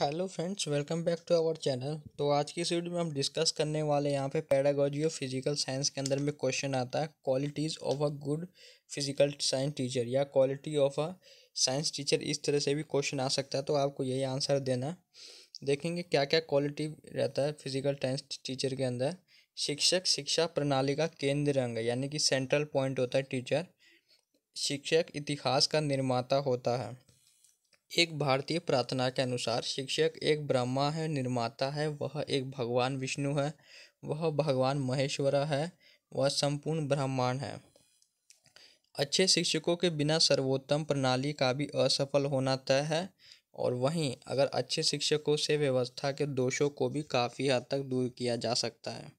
hello friends welcome back to our channel तो आज की इस वीडियो में हम डिस्कस करने वाले यहाँ पे पैडागोजी ऑफ फिजिकल साइंस के अंदर में क्वेश्चन आता है qualities of a good physical science teacher या quality of a science teacher इस तरह से भी क्वेश्चन आ सकता है तो आपको यही आंसर देना देखेंगे क्या क्या क्वालिटी रहता है फिजिकल साइंस टीचर के अंदर शिक्षक शिक्षा प्रणाली का केंद्र अंग यानी कि सेंट्रल पॉइंट होता है टीचर शिक्षक इतिहास का निर्माता होता है एक भारतीय प्रार्थना के अनुसार शिक्षक एक ब्रह्मा है निर्माता है वह एक भगवान विष्णु है वह भगवान महेश्वर है वह संपूर्ण ब्रह्मांड है अच्छे शिक्षकों के बिना सर्वोत्तम प्रणाली का भी असफल होना तय है और वहीं अगर अच्छे शिक्षकों से व्यवस्था के दोषों को भी काफ़ी हद तक दूर किया जा सकता है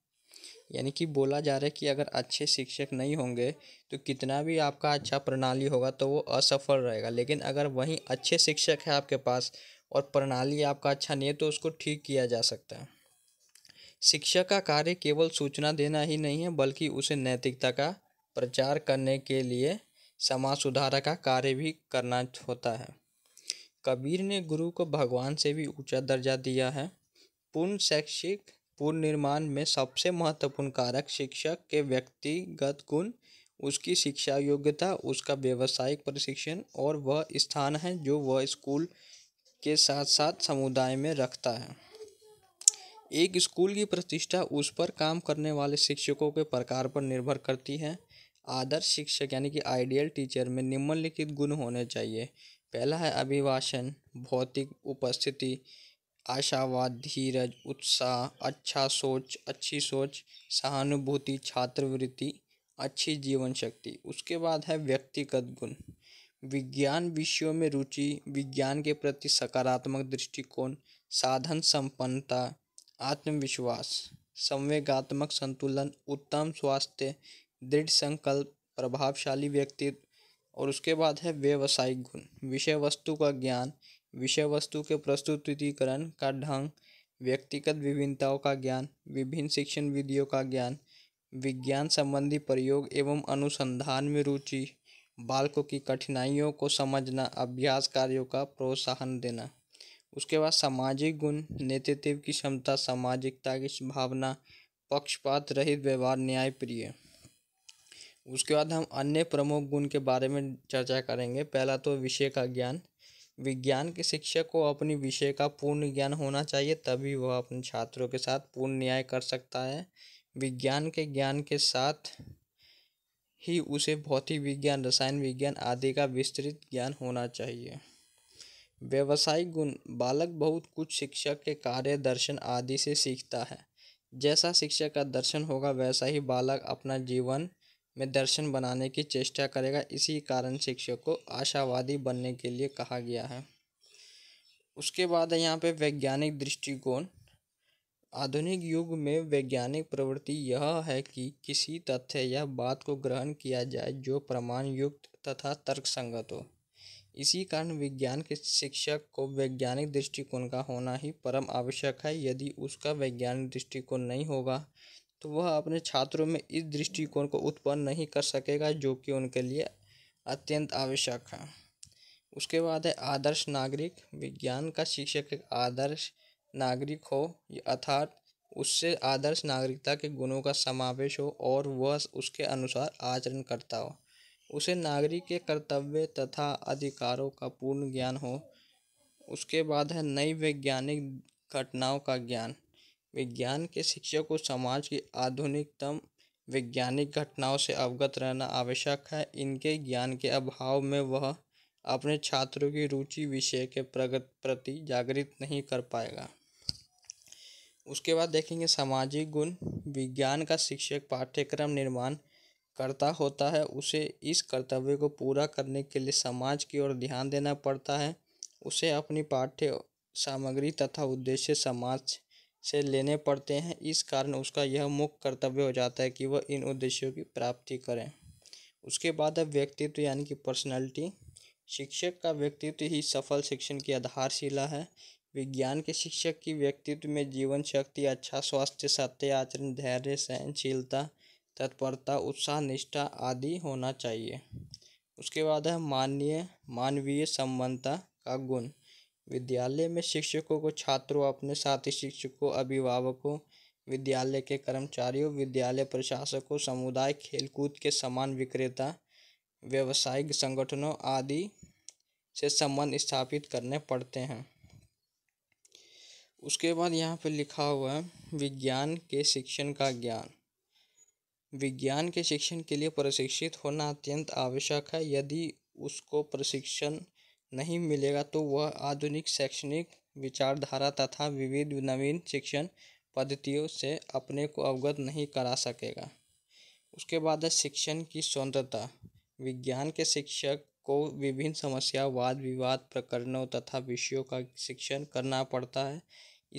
यानी कि बोला जा रहा है कि अगर अच्छे शिक्षक नहीं होंगे तो कितना भी आपका अच्छा प्रणाली होगा तो वो असफल रहेगा लेकिन अगर वहीं अच्छे शिक्षक है आपके पास और प्रणाली आपका अच्छा नहीं है तो उसको ठीक किया जा सकता है शिक्षक का कार्य केवल सूचना देना ही नहीं है बल्कि उसे नैतिकता का प्रचार करने के लिए समाज सुधारक का कार्य भी करना होता है कबीर ने गुरु को भगवान से भी ऊंचा दर्जा दिया है पूर्ण शैक्षिक पुनर्निर्माण में सबसे महत्वपूर्ण कारक शिक्षक के व्यक्तिगत गुण उसकी शिक्षा योग्यता उसका व्यवसायिक प्रशिक्षण और वह स्थान है जो वह स्कूल के साथ साथ समुदाय में रखता है एक स्कूल की प्रतिष्ठा उस पर काम करने वाले शिक्षकों के प्रकार पर निर्भर करती है आदर्श शिक्षक यानी कि आइडियल टीचर में निम्नलिखित गुण होने चाहिए पहला है अभिभाषण भौतिक उपस्थिति आशावाद धीरज उत्साह अच्छा सोच अच्छी सोच सहानुभूति छात्रवृत्ति अच्छी जीवन शक्ति उसके बाद है व्यक्तिगत गुण विज्ञान विषयों में रुचि विज्ञान के प्रति सकारात्मक दृष्टिकोण साधन संपन्नता आत्मविश्वास संवेगात्मक संतुलन उत्तम स्वास्थ्य दृढ़ संकल्प प्रभावशाली व्यक्तित्व और उसके बाद है व्यावसायिक गुण विषय वस्तु का ज्ञान विषय वस्तु के प्रस्तुतिकरण का ढंग व्यक्तिगत विभिन्नताओं का ज्ञान विभिन्न शिक्षण विधियों का ज्ञान विज्ञान संबंधी प्रयोग एवं अनुसंधान में रुचि बालकों की कठिनाइयों को समझना अभ्यास कार्यों का प्रोत्साहन देना उसके बाद सामाजिक गुण नेतृत्व की क्षमता सामाजिकता की भावना पक्षपात रहित व्यवहार न्यायप्रिय उसके बाद हम अन्य प्रमुख गुण के बारे में चर्चा करेंगे पहला तो विषय का ज्ञान विज्ञान के शिक्षक को अपनी विषय का पूर्ण ज्ञान होना चाहिए तभी वह अपने छात्रों के साथ पूर्ण न्याय कर सकता है विज्ञान के ज्ञान के साथ ही उसे भौतिक विज्ञान रसायन विज्ञान आदि का विस्तृत ज्ञान होना चाहिए व्यवसायिक गुण बालक बहुत कुछ शिक्षक के कार्य दर्शन आदि से सीखता है जैसा शिक्षक का दर्शन होगा वैसा ही बालक अपना जीवन में दर्शन बनाने की चेष्टा करेगा इसी कारण शिक्षक को आशावादी बनने के लिए कहा गया है उसके बाद यहाँ पे वैज्ञानिक दृष्टिकोण आधुनिक युग में वैज्ञानिक प्रवृत्ति यह है कि किसी तथ्य या बात को ग्रहण किया जाए जो प्रमाण युक्त तथा तर्कसंगत हो इसी कारण विज्ञान के शिक्षक को वैज्ञानिक दृष्टिकोण का होना ही परम आवश्यक है यदि उसका वैज्ञानिक दृष्टिकोण नहीं होगा तो वह अपने छात्रों में इस दृष्टिकोण को उत्पन्न नहीं कर सकेगा जो कि उनके लिए अत्यंत आवश्यक है उसके बाद है आदर्श नागरिक विज्ञान का शिक्षक एक आदर्श नागरिक हो अर्थात उससे आदर्श नागरिकता के गुणों का समावेश हो और वह उसके अनुसार आचरण करता हो उसे नागरिक के कर्तव्य तथा अधिकारों का पूर्ण ज्ञान हो उसके बाद है नई वैज्ञानिक घटनाओं का ज्ञान विज्ञान के शिक्षक को समाज की आधुनिकतम वैज्ञानिक घटनाओं से अवगत रहना आवश्यक है इनके ज्ञान के अभाव में वह अपने छात्रों की रुचि विषय के प्रगत प्रति जागृत नहीं कर पाएगा उसके बाद देखेंगे सामाजिक गुण विज्ञान का शिक्षक पाठ्यक्रम निर्माण करता होता है उसे इस कर्तव्य को पूरा करने के लिए समाज की ओर ध्यान देना पड़ता है उसे अपनी पाठ्य सामग्री तथा उद्देश्य समाज से लेने पड़ते हैं इस कारण उसका यह मुख्य कर्तव्य हो जाता है कि वह इन उद्देश्यों की प्राप्ति करें उसके बाद है व्यक्तित्व यानी कि पर्सनैलिटी शिक्षक का व्यक्तित्व ही सफल शिक्षण की आधारशिला है विज्ञान के शिक्षक की व्यक्तित्व में जीवन शक्ति अच्छा स्वास्थ्य सत्य आचरण धैर्य सहनशीलता तत्परता उत्साह निष्ठा आदि होना चाहिए उसके बाद है माननीय मानवीय सम्मनता का गुण विद्यालय में शिक्षकों को छात्रों अपने साथी शिक्षकों अभिभावकों विद्यालय के कर्मचारियों विद्यालय प्रशासकों समुदाय खेलकूद के समान विक्रेता व्यावसायिक संगठनों आदि से संबंध स्थापित करने पड़ते हैं उसके बाद यहाँ पर लिखा हुआ है विज्ञान के शिक्षण का ज्ञान विज्ञान के शिक्षण के लिए प्रशिक्षित होना अत्यंत आवश्यक है यदि उसको प्रशिक्षण नहीं मिलेगा तो वह आधुनिक शैक्षणिक विचारधारा तथा विविध नवीन शिक्षण पद्धतियों से अपने को अवगत नहीं करा सकेगा उसके बाद है शिक्षण की स्वतंत्रता विज्ञान के शिक्षक को विभिन्न समस्या वाद विवाद प्रकरणों तथा विषयों का शिक्षण करना पड़ता है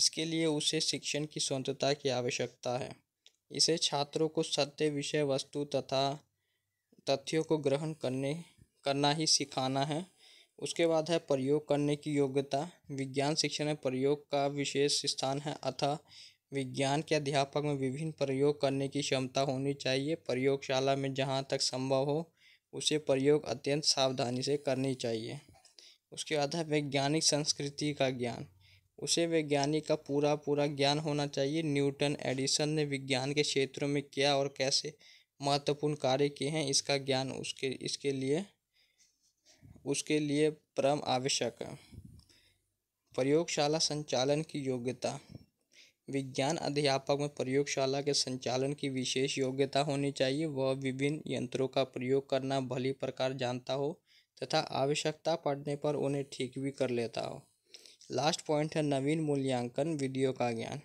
इसके लिए उसे शिक्षण की स्वतंत्रता की आवश्यकता है इसे छात्रों को सत्य विषय वस्तु तथा तथ्यों को ग्रहण करने करना ही सिखाना है उसके बाद है प्रयोग करने की योग्यता विज्ञान शिक्षा में प्रयोग का विशेष स्थान है अतः विज्ञान के अध्यापक में विभिन्न प्रयोग करने की क्षमता होनी चाहिए प्रयोगशाला में जहाँ तक संभव हो उसे प्रयोग अत्यंत सावधानी से करनी चाहिए उसके बाद है वैज्ञानिक संस्कृति का ज्ञान उसे वैज्ञानिक का पूरा पूरा ज्ञान होना चाहिए न्यूटन एडिसन ने विज्ञान के क्षेत्रों में क्या और कैसे महत्वपूर्ण कार्य किए हैं इसका ज्ञान उसके इसके लिए उसके लिए परम आवश्यक है प्रयोगशाला संचालन की योग्यता विज्ञान अध्यापक में प्रयोगशाला के संचालन की विशेष योग्यता होनी चाहिए वह विभिन्न यंत्रों का प्रयोग करना भली प्रकार जानता हो तथा आवश्यकता पड़ने पर उन्हें ठीक भी कर लेता हो लास्ट पॉइंट है नवीन मूल्यांकन विधियों का ज्ञान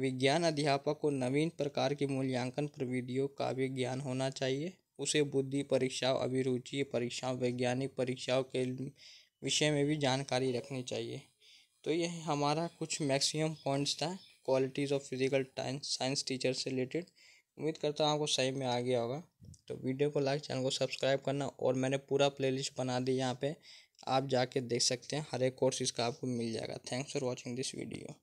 विज्ञान अध्यापक को नवीन प्रकार की मूल्यांकन प्रविधियों का भी ज्ञान होना चाहिए उसे बुद्धि परीक्षाओं अभिरुचि परीक्षाओं वैज्ञानिक परीक्षाओं के विषय में भी जानकारी रखनी चाहिए तो यह हमारा कुछ मैक्सिमम पॉइंट्स था qualities of physical time science teacher से रिलेटेड उम्मीद करता हूँ आपको सही में आ गया होगा तो वीडियो को लाइक चैनल को सब्सक्राइब करना और मैंने पूरा प्लेलिस्ट बना दी यहाँ पे आप जाके देख सकते हैं हर एक कोर्स इसका आपको मिल जाएगा thanks for watching this video